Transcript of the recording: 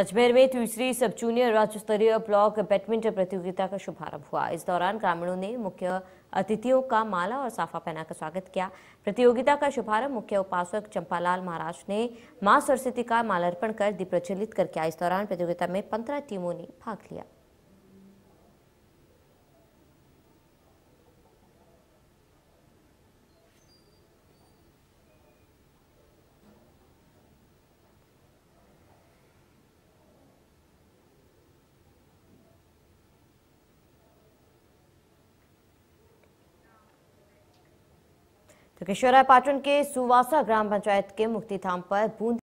अजमेर में तीसरी सब जूनियर राज्य स्तरीय ब्लॉक बैडमिंटन प्रतियोगिता का शुभारंभ हुआ इस दौरान ग्रामीणों ने मुख्य अतिथियों का माला और साफा पहनाकर स्वागत किया प्रतियोगिता का शुभारंभ मुख्य उपासक चंपालाल महाराज ने मां सरस्वती का मालार्पण कर दीप प्रज्वलित कर किया इस दौरान प्रतियोगिता में पंद्रह टीमों ने भाग लिया तो किशोरा पाटन के सुवासा ग्राम पंचायत के मुक्ति धाम पर बूंद